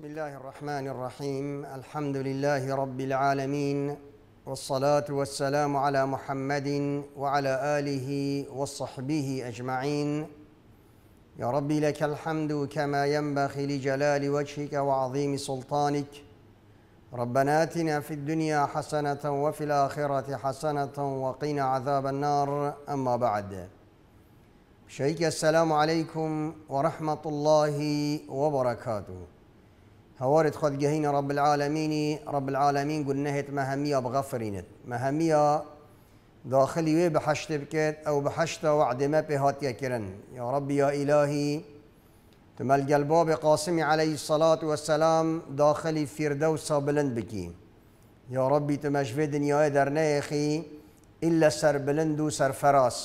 بسم الله الرحمن الرحيم الحمد لله رب العالمين والصلاة والسلام على محمد وعلى آله وصحبه أجمعين يا ربي لك الحمد كما ينبغي لجلال وجهك وعظيم سلطانك ربنا آتنا في الدنيا حسنة وفي الآخرة حسنة وقنا عذاب النار أما بعد شيخ السلام عليكم ورحمة الله وبركاته هوارد خود جهين رب العالمين رب العالمين قلناهت مهمية بغفرينت مهمية داخلي وي بحشت بكت أو بحشت وعد ما بهات يكرن يا ربي يا إلهي تمال الباب قاسم عليه الصلاة والسلام داخلي فردوس بلند بكي يا ربي تمشفي دنيا در نيخي إلا سر بلند وسر فراس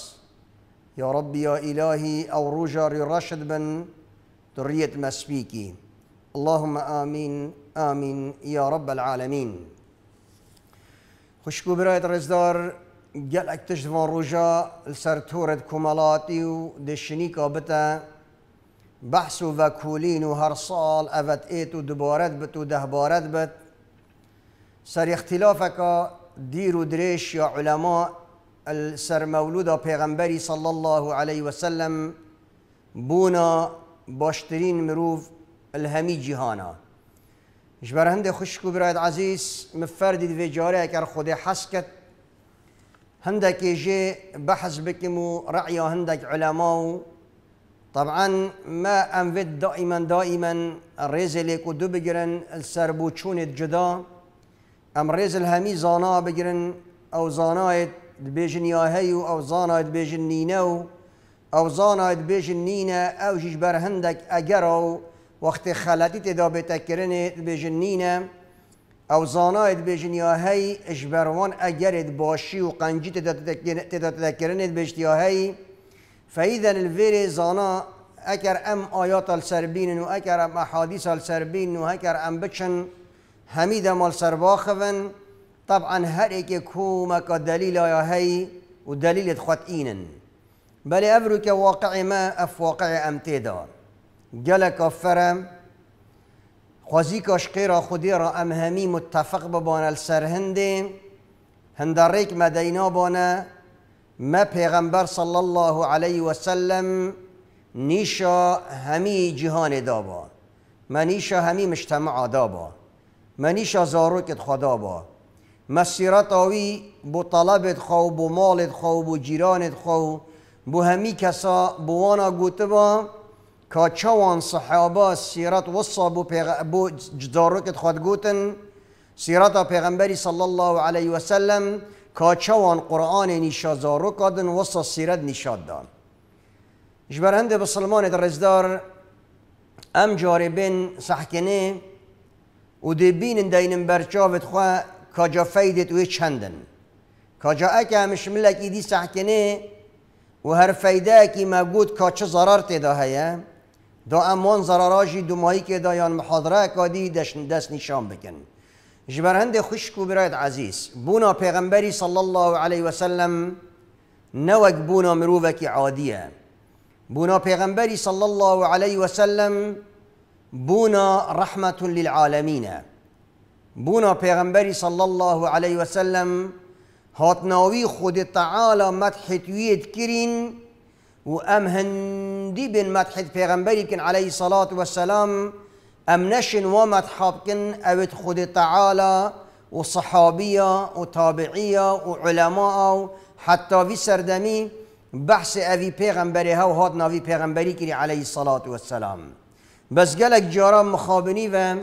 يا ربي يا إلهي أو رجر رشد بن دريت مسبيكي اللهم آمين آمين يا رب العالمين خوشبو برايت رزدار گلک تشتوان روژا لسر تورد کمالاتی و دشنيكا بتا بحث وكولين و هر سال افت ایت و دبارت بت و دهبارت بت سر اختلافکا دير و دريش يا علماء السر مولودا پیغمبری صلى الله عليه وسلم بونا باشترین مروف الهمي جهانا جبر هنده خشکو برایت عزیز مفردی دوی جاره اگر خود حس کت هنده که جه بحث بکم و هندك علماء طبعا ما انفد دائما دائما الريز اللي كدو بجرن السربوتشونة جدا ام ريز الهمي زانا بجرن او زانايت بيجن ياهيو او زانايت بيجن نينو او زانايت بيجن نينا او جيجبر هندك اجرو وقت خالاتي تدا بتکرنه بجنینه او زانایت بجن یا هی اجبروان اگرت باشي و قنجی تدا تذکرنه بجت یا فإذا الفيري زانا أكر أم آيات السربين وأكر أم أحاديث السربين وأكر أم بشن هميدا مال سرباخفن طبعا هريك كوما كدليل يا هي ودليل خطئين بل أبرك واقع ما أف واقع أم تيدار گلک آفرم خوازی کاشقی را خودی را امهمی متفق ببان السر هنده هندریک مدینا بانه ما پیغمبر صلی الله علیه و سلم نیشا همی جهان دابا منیشا همی مجتمع دابا منیشا زاروکت خدا با سیرت آوی بو طلبت خو بو مالت خو بو جیرانت خو بو همی کسا بوانا گوته با کاتشوان صحابه سیرات وصابو بو جداروکت گوتن سیرت پیغمبری صلی الله علیه وسلم کاچوان قرآن نشازارو قدن وصا سيرات نشاد دان جبر هند بسلمان درزدار ام جاربين او دی بین دین برچاوت خوا کجا فایدت وی چندن کجا اکه همش ملکی دی سحکنه و هر فیده کی موجود کچه ضرار تیده دا امان زراراجی دمایی که یان محاضره اکادی دست نشان بکن جبرهند خشک و برایت عزیز بونا پیغمبری صلی الله علیه وسلم سلم نوک بونا مرووک عادیه بونا پیغمبری صلی الله علیه وسلم سلم بونا رحمت للعالمین بونا پیغمبری صلی الله علیه و سلم هاتناوی خود تعالی مدحت وید کرین وام هندي بن مدحد في کن علیه صلاة و ام نشن و مدحاب اوت اوید خود تعالی و صحابیه و تابعیه و علماء بحث أبي پیغمبری ها و هاد ناوی پیغمبری کری علیه صلاة و بس گلک جارا مخابنی و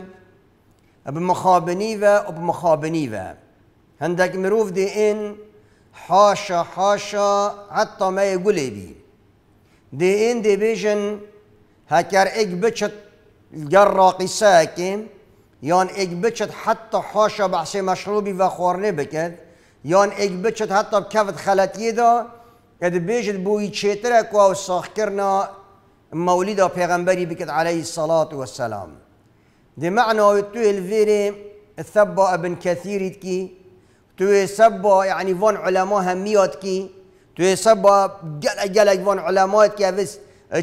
بمخابنی و بمخابنی و هندك مروف دي ان حاشا حاشا حتى ما يقول بي دي ان دي بيجن هكار اك بيشت الجرا ساكن يان اك بيشت حتى حاشا بحسي مشروبي وخورني بكد يان اك بيشت حتى بكفت خلاتي دا اد بيجت بوي تشيترك واو ساخكرنا موليدا پیغمبری بكد عليه الصلاة والسلام دي معنى تو الفيري ثبا ابن كثير تكي تو سبا يعني فون علماء هميات كي تو حساب با گلگ گلگ وان علمایت که اوز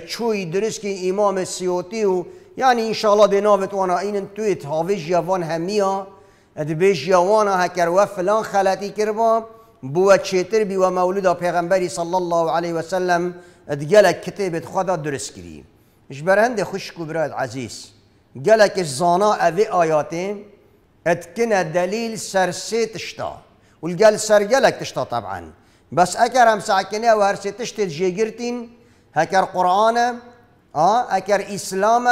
چوی درست که امام سیوتی و یعنی انشالله به ناوت وانا این توی ها یوان همیا جوان ها هکر و فلان خلطی کروا بو چیتر بی و مولود پیغمبری صلی الله علیه و سلم گلک کتب خدا درست کری برهند خوشکو براید عزیز گلک زانا اوی آیاتی اتکن دلیل سرسی تشتا و گل سر قالک تشتا طبعا بس اگر هم ساکنه و هر سه تشت هکر قرآن آه هکر اسلام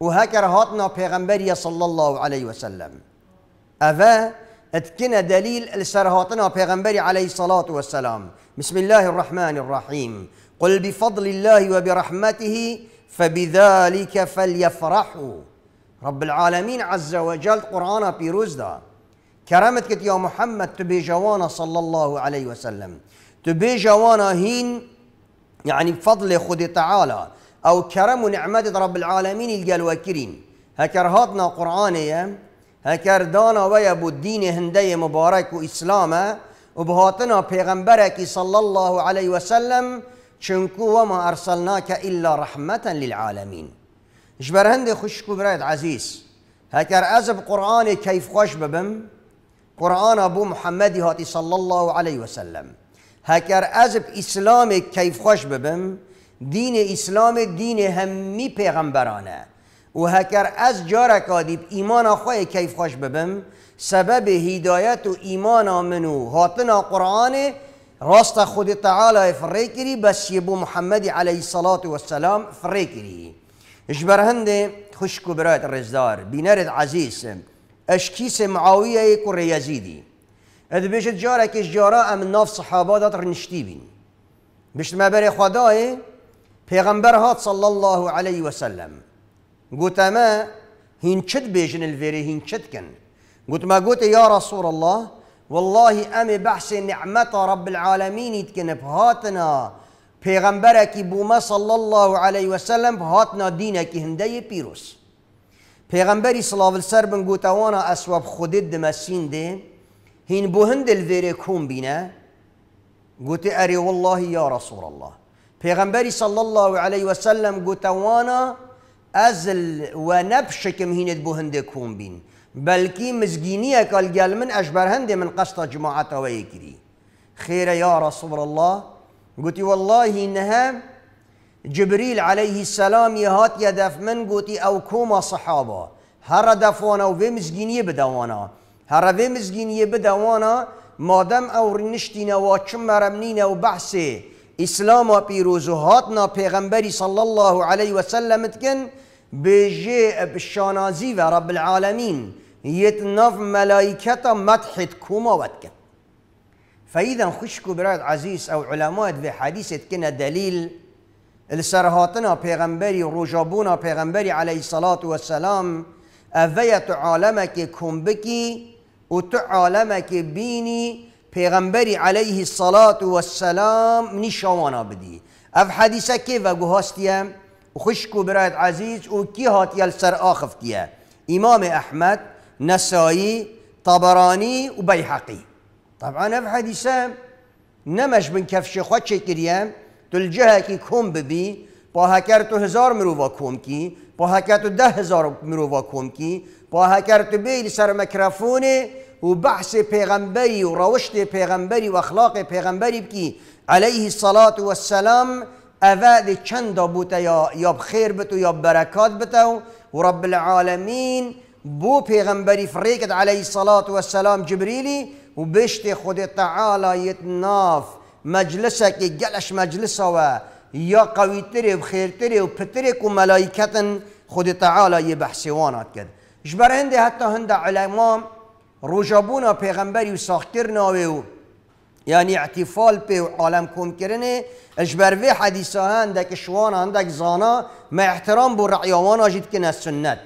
و هکر هاتنا پیغمبری صلی الله علیه و سلم اوه دليل لسر هاتنا پیغمبر عليه الصلاة والسلام بسم الله الرحمن الرحيم قل بفضل الله وبرحمته فبذلك فليفرحوا رب العالمين عز وجل قرآن بيروز ده كرامتك يا محمد تبي جوانا صلى الله عليه وسلم تبي جوانا هين يعني بفضل خد تعالى او كرم ونعمة رب العالمين الجل وكرين هكرهاتنا هكر دانا ويا الدين هندي مبارك واسلاما وبهاتنا بيغمبرك صلى الله عليه وسلم شنكو وما أرسلناك إلا رحمة للعالمين جبر هندي خشكو برايد عزيز هكر أزب قرآني كيف خوش ببم قرآن ابو محمدی هاتی صلی الله علیه و سلم هکر از اسلام کیف خوش ببم دین اسلام دین همی پیغمبرانه و هکر از جارکادیب ایمان خواه کیف خوش ببم سبب هدایت و ایمان منو هاتنا قرآن راست خود تعالی فره کری بس یبو محمد علیه صلاة و السلام فره کری اجبر خوشکو برایت رزدار بینرد عزیزم اشكيس معاويه يكون يزيدي اذ بيش جارك كيش جارة ام ناف صحابه دات رنشتي بين بيش ما بري خداي پیغمبر هات صلى الله عليه وسلم قلت ما هين چد بيجن الفيري هين چد كن قلت ما قلت يا رسول الله والله امي بحث نعمة رب العالمين يتكن بهاتنا پیغمبرك بوما صلى الله عليه وسلم بهاتنا دينك هندي بيروس پیغمبری صلاة سر بن گوتوانا اسواب خودت دمسین ده هین بو هند ویره کون بینه گوتی اری والله یا رسول الله پیغمبری صلی الله علیه و سلم گوتوانا ازل و نبشکم هینت بو هند کون بین بلکی مزگینیه کال گل من اجبر هند من قصد جماعت ویکری خیر یا رسول الله گوتی والله نهم جبريل عليه السلام يهات يدف من قوتي او كوما صحابه هر دفوانا و بمزجيني بدوانا هر بمزجيني بدوانا مادم او رنشتنا و كم رمنينا و بحثي اسلام بيروزهاتنا پیغمبري صلى الله عليه وسلم تكن بجي بشانازي و رب العالمين يتنف ملائكة مدحت كوما واتكن فإذا خشكو براد عزيز أو علماء في حديث كنا دليل السرهاتنا پیغمبری روشابونا پیغمبری علیه الصلاة و السلام اوه تو عالمک کنبکی و تو عالمک بینی پیغمبری علیه الصلاة و منی شوانا بدی اف حدیثه که و گوهاستیه خشکو برایت عزیز و کی هاتیه السر آخفتیه امام احمد نسائی طبرانی و بیحقی طبعا اف حدیثه نمش بن کفش خود كريم جهه که کم ببی با هکر تو هزار مرو کم کی با هکر تو ده هزار مرو کم کی با هکر تو بیل سر مکرافونه و بحث پیغمبری و روشت پیغمبری و اخلاق پیغمبری بکی علیه الصلاة والسلام اواد چند بوتا یا, یا بخیر بتو یا برکات بتو و رب العالمین بو پیغمبری فریکت علیه الصلاة والسلام جبریلی و بشت خود تعالی ناف مجلس که گلش مجلس و یا قویتر و خیرتر و پتره کو ملائکتن خود تعالی یه بحثی وانات کرد جبر هنده حتی هنده علمام و پیغمبری و ساختر ناوی و یعنی اعتفال پی و عالم کم کرنه اجبر وی حدیثا هندک شوان هندک زانا ما احترام بو رعیوان آجید که سنت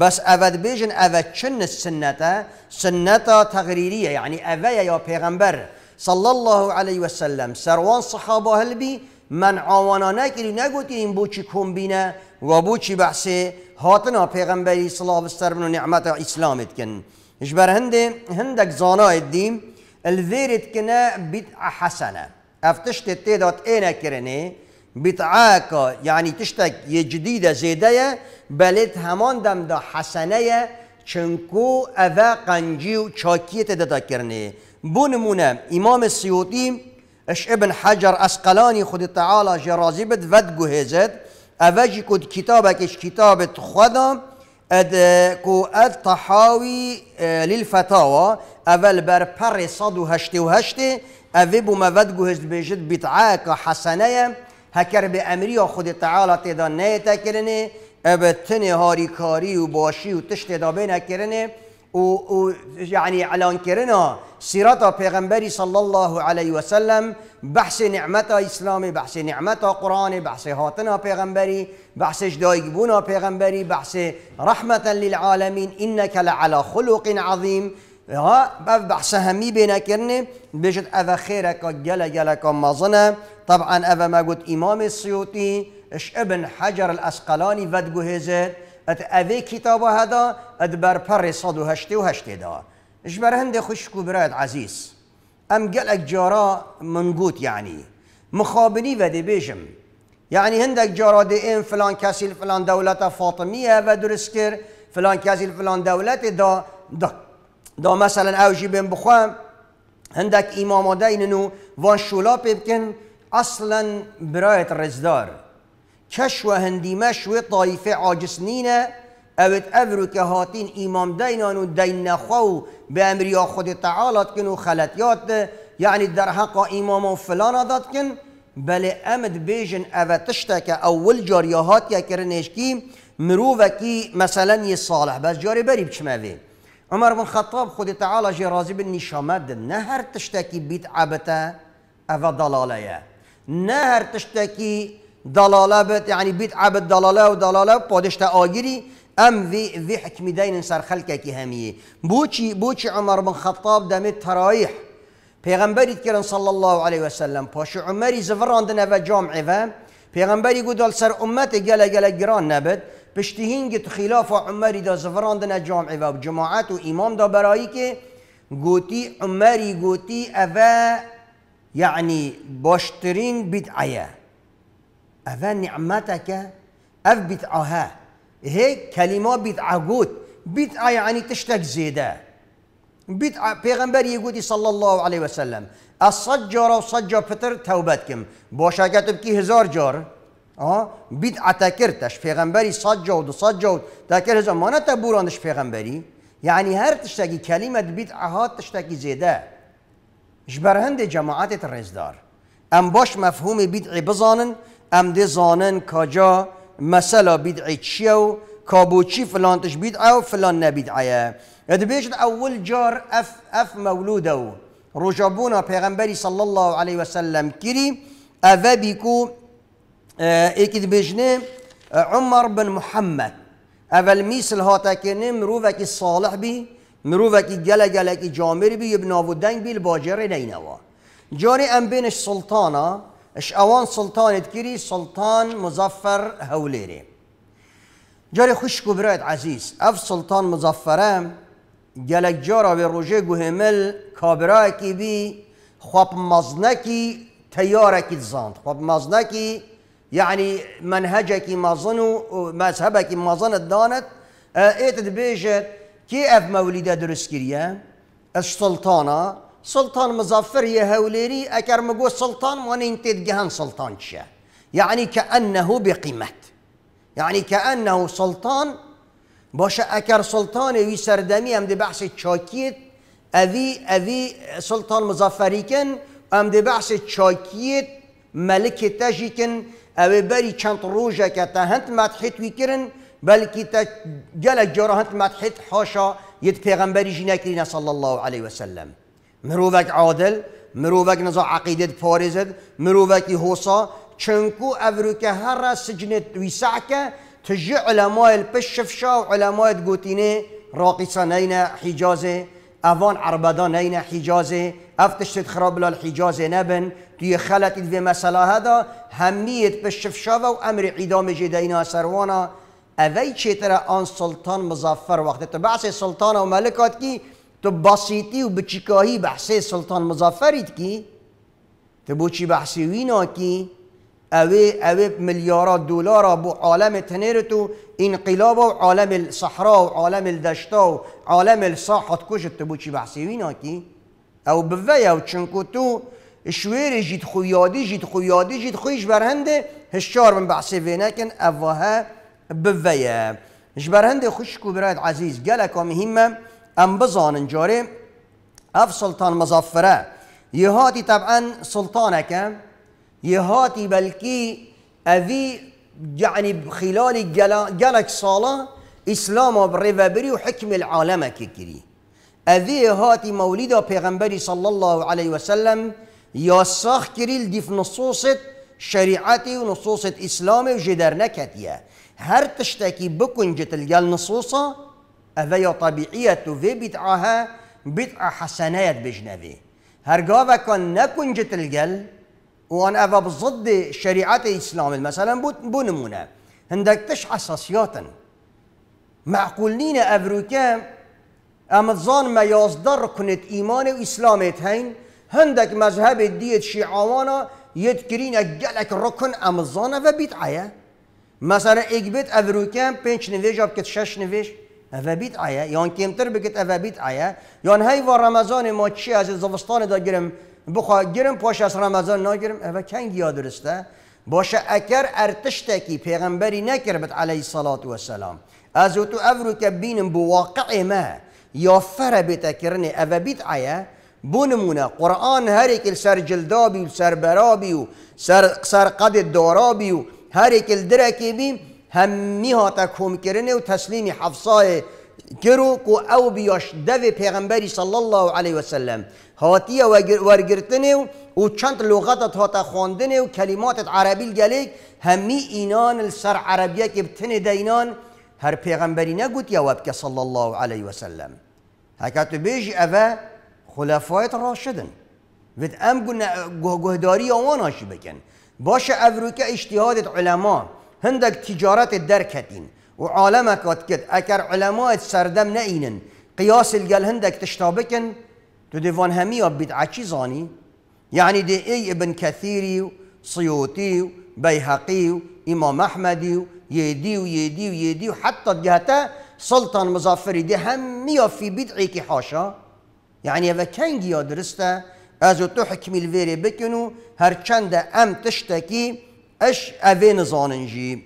بس اود بیجن اود چن سنته سنتا تغریریه یعنی اوه یا پیغمبر صلی الله علیه و سلم سروان صحابه هلبی من آوانا نگیری نگوتی این بوچی کمبینه و بوچی بحث هاتنا پیغمبری صلی الله علیه و نعمت اسلامت کن بر هنده هندک زانا دیم الویرت کنه بیت حسنه افتشت تعداد اینه کرنه تشتک یه جدید زیده یه بلد همان دم دا یه چنکو اوه قنجی و چاكية بونمونا امام السيوطي اش ابن حجر اسقلاني خد تعالى بد ود گوهزت كود كتابك إش کتابت خدا اد كو اد تحاوی اه، للفتاوى اول بر بر صد و وهشتي و ما اوی بو مود گوهز بیجد بتعاک حسنه خد به امری خود تعالی تیدا نیتا کرنه اب تنه هاری کاری و باشی و و, يعني یعنی علان سیرت پیغمبری صلی الله علیه و سلم بحث نعمت اسلام بحث نعمت قرآن بحث هاتنا پیغمبری بحثش دایگبون پیغمبری بحث رحمت للعالمین انک لعلى خلق عظیم ها بحث همی بنا کرنه بجد اوه خیرکا گل گلکا مازنه طبعا اوه ما گوت امام سیوتی اش ابن حجر الاسقلانی ودگو هزه ات اوه کتاب هدا ات پر صد و هشته و هشته دا جبر هندي خشك وبراد عزيز ام قلق جارا منقوت يعني مخابني بدي بيجم يعني هندك جارا دي ان فلان كاسيل فلان دولة فاطمية بدرس فلان كاسيل فلان دولة دا دا دا مثلا او جيبين بخوام هندك امام ديننو وان شولا بيبكن اصلا براية رزدار كشوة هندي مشوي طايفة عاجسنينه اوت افرو که هاتین ایمام دینان و دین خو به امریا خود تعالی کن و خلطیات یعنی در حق ایمام و فلان آداد کن بله امد بیجن او که اول جاریهات یا کرنش کی مرو وکی مثلا یه صالح بس جاری بری بچمه عمر بن خطاب خود تعالی جی راضی بن نشامد نه هر تشتکی بیت عبتا او دلاله نه هر تشتکی دلاله بت یعنی بیت عبد دلاله و دلاله و پادشت آگیری ام ذي ذي حكم دين صار خلقك همیه بوشي بوشي عمر بن خطاب دمت ترايح پیغمبر کرن صلی الله علیه و سلم پاش عمری زفراندن و جامع و پیغمبری گودال سر امت گلا گلا گران نبد پشتهین گت خلاف عمری دا زفراندن جامع و جماعت و امام دا برایی که گوتی عمری گوتی اوا يعني باشترین بدعية اوا نعمتك أف بدعها هي كلمه بدعه عقود بدعه يعني تشتك زيده بدعه پیغمبر يقول صلى الله عليه وسلم الصجر وصجر فطر توبتكم بوشا كتب هزار جار اه بدعه اتاكرتش پیغمبري صجر وصجر تاكر هزار ما نتبورانش پیغمبري يعني هر تشتكي كلمه بدعه هات تشتكي زيده جبر هند جماعات الرزدار ام باش مفهوم بدعي عبزانن ام دي زانن كجا مسألة بدعي تشيو كابوتشي فلان تش بدعة وفلان نبدعة يدبيش أول جار أف أف مولوده رجبونا بيغمبري صلى الله عليه وسلم كري أفا بيكو اكد بجنه اه، عمر بن محمد أفا الميسل هاتا كنه مروفك الصالح بي مروفك جلا جلا جامر بي يبناودن بي الباجر دينوا جاري أم بينش سلطانا اش اوان سلطان تكيري سلطان مظفر هوليري جاري خوش كبرات عزيز اف سلطان مظفره جالك جارا بروجي قهمل كابراكي بي خواب مزنكي تياركي زاند خواب مزنكي يعني منهجك مظن مذهبك مظن دانت اه، ايت بيجت كي اف مولده درس كريا السلطانة سلطان مظفر اكر مقو سلطان وانا وننت جهان سلطان شاه يعني كأنه بقيمه يعني كأنه سلطان باشه اكر سلطان وي سردمي ام دي بحث تشاكيت اوی اوی سلطان مظفريكن ام دي بحث تشاكيت ملك تاجيكن او بري بری روجا روژه ما تحيت ويكرن مدحیت وی کرن بلکه ما تحيت جارا هند مدحیت حاشا يد پیغمبری جی صلى الله عليه وسلم مروفك عادل مروفك نزع عقيدة فارزد مروفك يهوصا چنكو أفروك هر سجنة ويسعك تجي علماء البشفشا وعلماء تقوتيني راقصة نينا حجازة أفان عربدا نينا حجازة افتش خراب الحجازة نبن تي خلت في مسألة هذا همية بشفشا و امر اعدام جدينا سروانا أفاي چیتر آن سلطان مظفر وقت تبعث سلطان و ملکات تو بسیطی و بچیکایی بحثی سلطان مظفرید کی تو بوچی بحثی وینا کی اوی اوی ملیارا دلار بو عالم تنر تو انقلاب و عالم الصحراء و عالم الدشتا و عالم ساحت کشت تو بوچی بحثی وینا کی او بوی او چنکو تو شویر جید خویادی جید خویادی جید خویش برهنده هشار من بحثی وینا کن اوها بویا اش خوش کو عزیز عزیز گلکا مهمه ام بزانن جاره اف سلطان مظفره يهاتي طبعا سلطانك يهاتي بلكي اذي يعني خلال جلك صالة اسلام بريفابري وحكم العالم ككري اذي هاتي مولد پیغمبر صلى الله عليه وسلم يا كريل كري ديف نصوص شريعتي ونصوص اسلامي وجدر نكتيا هر تشتكي بكون جتل الجل نصوصه اویا طبيعية و وی بدعه حسنات بجنبي حسنات بجنوی هرگاه کن نکنجت الجل وان اوه بضد شريعة الاسلام مثلا بنمونا عندك هندك تشع حساسياتا معقولين افروكا امتظان ما يصدر كنت ايمان وإسلام هين هندك مذهب ديت شيعوانا يتكرين اجلك ركن امتظان عيا مثلا اجبت افروكا بنش نفيش أو شش نفيش اوه بیدعه یان کمتر بگید اوه بیدعه یان و رمضان ما چی از زمستان دا گرم بخوا گرم پاش از رمضان ناگرم اوه کنگ یاد درسته باشه اکر ارتشتکی پیغمبری نکرمت علیه صلاة و سلام از تو افرو که بینم بو واقع ما یا فره بیتا کرنه اوه بیدعه بو نمونه قرآن هر یک سر جلدابی و سر برابی و سر, سر قد دارابی و هر درکی بیم همیها تا کم و تسلیم حفظه کرو کو او بیاش دو پیغمبری صلی الله علیه و سلم هاتیا ورگرتن و چند لغت هات خواندن و کلمات عربی گلیک همی اینان سر عربیه که بتن دینان هر پیغمبری نگوت یا وبک صلی الله علیه و سلم هکاتو بیج اوا خلافایت راشدن ود ام گهداری آوان بکن باشه افروکه اجتهاد علما هندك تجارات الدركتين وعالمك وتكت اكر علماء سردم نئينن قياس الجل هندك تشتابكن تدفون همي وبيت زاني يعني دي اي ابن كثيري صيوتي بيهقي امام احمدي يدي ويدي ويدي وحتى جهتا سلطان مظفري دي همية في بدعي كي حاشا يعني هذا كان درسته ازو تحكمي الفيري بكنو هرچند ام تشتكي اش اوین زاننجی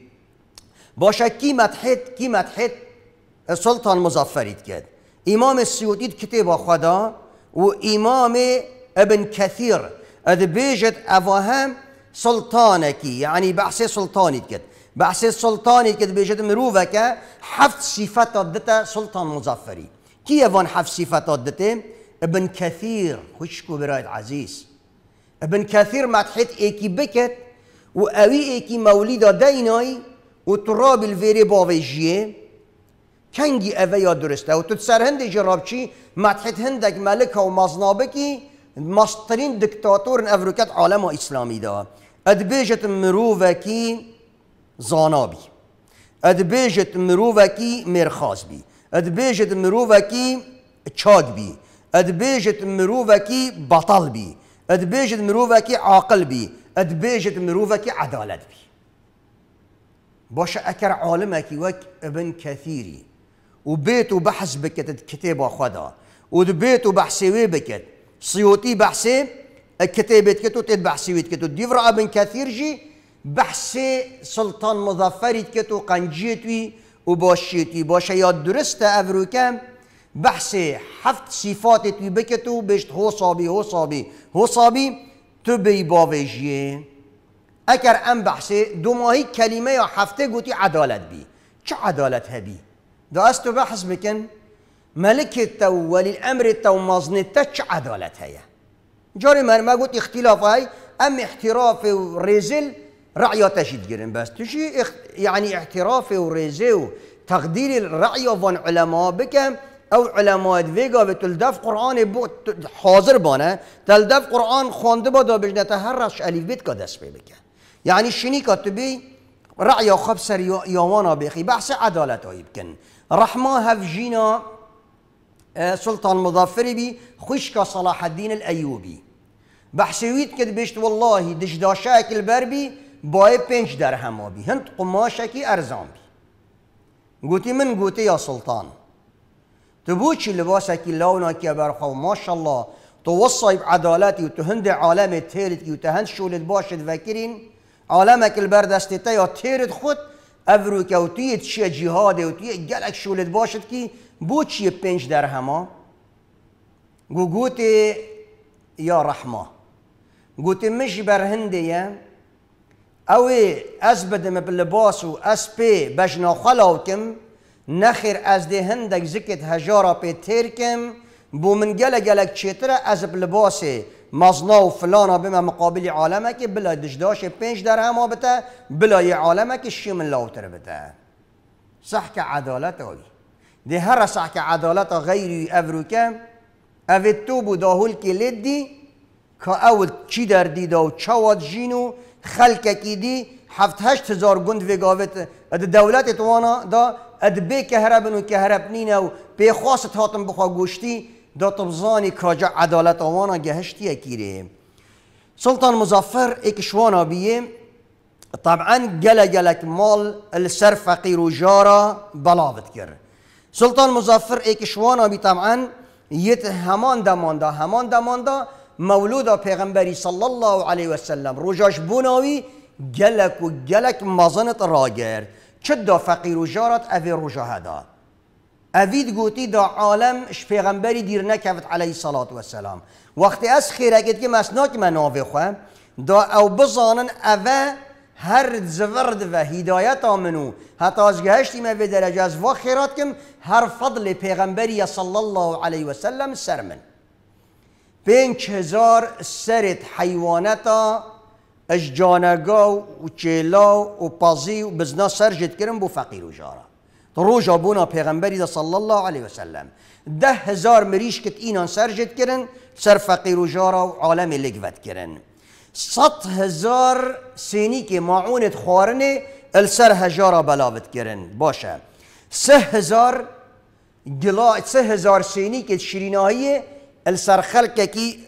باشه کی مدحت کی مدحت سلطان مظفرید کرد امام سیودی کتاب خدا و امام ابن کثیر اد بیجت اواهم کی یعنی بحث سلطانید کرد بحث سلطانی کرد بیجت مروفه که هفت صفت داده سلطان مظفری کی اوان هفت صفت داده ابن کثیر خوشکو برایت عزیز ابن کثیر مدحت ایکی بکت و اوی یکی مولی دا دینای و تراب الویری باوی جیه کنگی اوی یا درسته و تو سرهند جرابچی، چی مدحت هندک ملک و مزنابه کی مسترین دکتاتور افریقت عالم و اسلامی دا ادبیجت مروکی زانابی ادبیجت مروکی کی مرخاز بی ادبیجت مروه مروکی چاک بی ادبیجت مروه بطل بی ادبیجت عاقل بی ادبیجت مروفکی عدالت بی باشه اکر عالمکی وک ابن کثیری و بیت و بحث بکتت کتاب خدا و دبیت و بحثی وی بکت صيوتي بحثي كتابت كتو تد بحثي كتو ديفرا ابن كثير جي بحثي سلطان مظفري كتو قنجيتوي وباشيتوي باشا يا درست افروكام بحثي حفت صفات توي بكتو بشت هو صابي هو صابي هو صابي تو بی باوجیه اگر ام بحثه دو ماهی کلمه یا هفته گوتی عدالت بی چه عدالت هبی داست تو بحث بکن ملك تو ولي الامر تو تا تش عدالت هيا جاری ما ما گوت اختلاف های ام احتراف ریزل رعیه تشید گیرن بس تجي يعني احتراف و تقدیر رعیه وان علماء بکن او علمای ویگا و دف قرآن حاضر بانه تلدف قرآن خوانده با دا بجنه هر رش علی بیت که دست بی بکن یعنی شنی که تو بی رعی خب سر یوانا بخی بحث عدالت هایی بکن رحمه هف جینا سلطان مظفری بی خوشک صلاح الدین الایوبی وید که بشت والله دجداشه اکل بر بی بای پنج درهم بی هند قماشکی ارزان بی گوتی من گوتی یا سلطان تو لباس اکی لباسکی لوناکی برخوا ماشاءالله تو وصای عدالتی و تو هند عالم تیرت کی و تو هند شولت باشد وکرین عالمک البردستی تا یا تیرت خود افرو که و توی چیه جهاده و توی گلک شولت باشد کی بوچ چیه پنج گو گوتی یا رحمه گوتی مش بر هنده یا اوی از بدم بلباس و از پی بجنا خلاو کم نخیر از ده هندک زکت هجارا پی تیر کم بو من گله گلک چیتره از لباس مزنا و فلانا بما مقابل عالمه که بلا دجداش پنج در همه بتا بلا عالمه که شیم لاوتر بته صح که عدالت اوی، ده هر صح عدالت غیری افرو کم اوی تو بو داهول که لید دی که اول چی در دیدا و چواد جینو خلک کی دی هفت هشت هزار گند وگاوت دولت توانا دا ادبه کهربن و کە هەرە ناو و خواست هاتم بخوا گوشتی داتم زانی عدالت آوانا گهشتی اکیره سلطان ایک شوانا بیه طبعا گەلە گەلک مال السرف فەقیر و جارا بلا کرد سلطان ایک شوانا بی طبعا یت همان دماندا همان دماندا مولود پیغمبری صلی الله و سلم ڕۆژاش بناوی گلک و گلک مزنت راجر چه دا فقیر و جارت اوی رو جهدا اوید گوتی دا عالمش پیغمبری دیر نکفت علیه صلاة و سلام وقتی از گید که مسناک آوی خواه دا او بزانن اوه هر زورد و هدایت آمنو حتی از گهشتی من درجه از واخرات کم هر فضل پیغمبری صلی الله علیه و سلم سر من پنج هزار سرت حیوانتا اش جانگا و چلا و پازی و بزنا سرجد کرن بو فقیر و جارا ڕۆژە بوونا پیغمبری دا صلی الله علیه وسلم ده هزار مریش کت اینان سرجد کردن سر فقیر و جارا و عالم لگوت کردن صد هزار که که خوارنه ئەل هجارا هجارا بەلاوت کردن باشه. سه هزار گلا سه هزار سێنیکت شریناییە ئەل سەر کی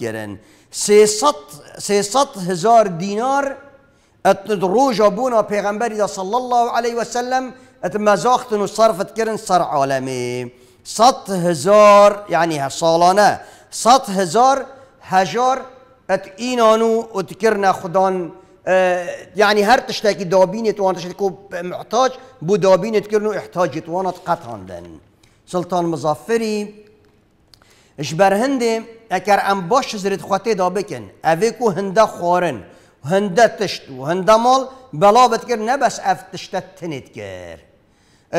کردن. 300 هزار دينار ات روج بونا پیغمبری دا صلى الله عليه وسلم سلم ات مزاختن و صرفت کرن سر عالمی 100 هزار يعني سالانه 100 هزار هجار ات اينانو اتكرنا خدان خدان اه، يعني هر تشتكي دابينة وانا تشتكو محتاج بو دابينة كرنو احتاجت قطعن دن سلطان مظفري اش بر اگر ام باش زرد خواته دا بکن اوی کو هنده خورن هنده تشت و هنده مال بلا بدکر نبس اف تشت تنید کر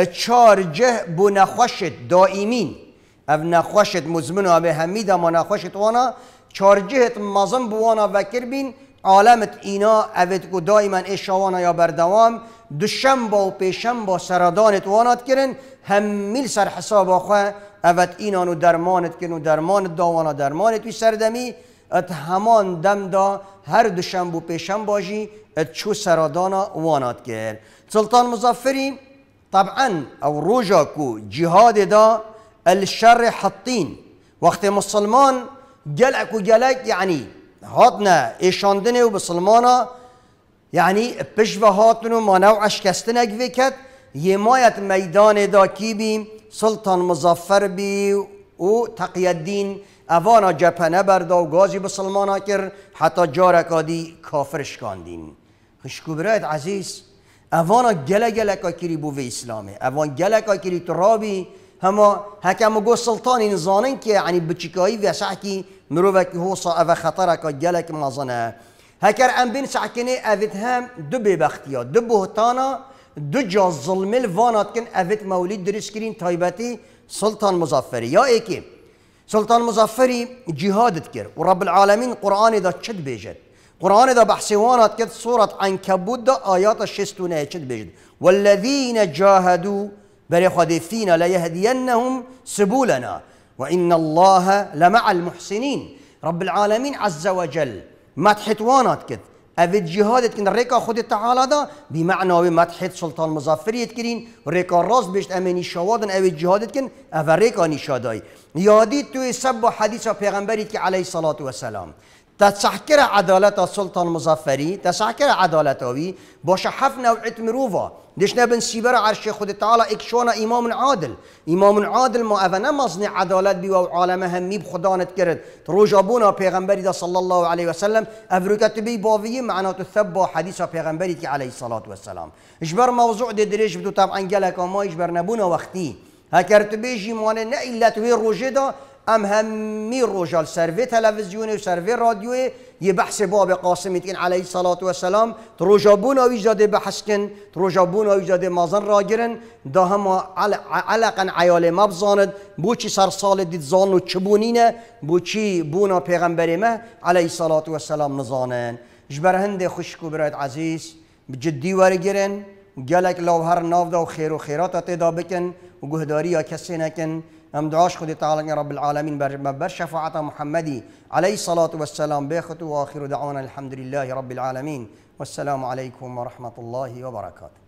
چار جه بو نخوشت دائمین او نخوشت مزمن و همی ما نخوشت وانا چار جهت مزم بوانا وکر بین عالمت اینا اوید کو دائما اشوانا یا بردوام با و با سردانت وانات کرن هم میل سر حساب آخواه اوت اینانو درمانت که و درمان داوانا درمانت وی سردمی ات همان دم دا هر دوشنب بو پیشم باجی ات چو سرادانا وانات کرد سلطان مظفری طبعا او روژا کو جهاد دا الشر حطین وقت مسلمان گلک و گلک یعنی هاتنا ایشاندن و مسلمانا یعنی پشوه ما و مانو اشکستن اگوی کد یه مایت میدان دا کی بیم سلطان مظفر بی او تقی الدین اوانا جپنه بردا و گازی بسلمانا کرد حتی جارکادی کافرش کاندین خشکوبرایت عزیز اوانا گله گله کاکیری بو اسلامه اوان گله کاکیری ترابی هما هکم گو سلطان این زانن که یعنی بچیکایی و سحکی که هو صا او خطر کا گلک مازنه هکر ام بین سحکنه اوید هم دو ها دو بهتانا دو جا ظلم وانات كن افت موليد درس كرين تایبتی سلطان مزفری يا ايكي سلطان مزفری جهادت كر ورب العالمين قرآن دا چد بيجد قرآن دا بحثی وانات کد سورة عنکبوت دا ايات شستونه چد بيجد والذين جاهدوا بري خديثين ليهدينهم سبلنا وإن الله لمع المحسنين رب العالمين عز وجل ما تحتوانات كده اوی جهادت کن ریکا خود تعالی دا بی معنا و مدحت سلطان مظفریت کرین و ریکا راست بشت امنی شوادن او جهادت کن او ریکا نشادای یادی توی سب و حدیث و پیغمبری که علیه صلات و سلام تتشحكر عدالة السلطان مظفري تتشحكر عدالتوي باش حفنا نوعية مروفا ليش نبن سيبر عرش خود تعالى اكشونا امام عادل امام عادل ما اذا مصنع عدالت بي وعالم ميب بخدانت كرد روج ابونا پیغمبري دا صلى الله عليه وسلم افريكت بي معنا معناته ثبا حديث پیغمبري عليه الصلاة والسلام اجبر موضوع دي دريش بدو طبعا قالك ما اجبر نبونا وقتي هكرت بيجي موانا إلا وي روجدا ام همی روژال سروی تلویزیون و سروی رادیوی یه بحث باب قاسمی این علیه صلاة و سلام تروجابون وی جاده بحث کن تروجابون وی جاده مازن را گرن دا هم علقا عیال مبزاند بو چی سر سال دید زان و چبونینه بو چی بونا پیغمبر ما علیه صلاة و سلام نزانن جبر هند خوشکو برایت عزیز جدی ورگرن گلک لوهر هر ناو دا و خیر و خیرات تدا بکن و گهداری یا کسی نکن حمد دعاش خدي تعالى يا رب العالمين بر شفاعة محمدي عليه الصلاة والسلام باخت وآخر دعوانا الحمد لله رب العالمين والسلام عليكم ورحمة الله وبركاته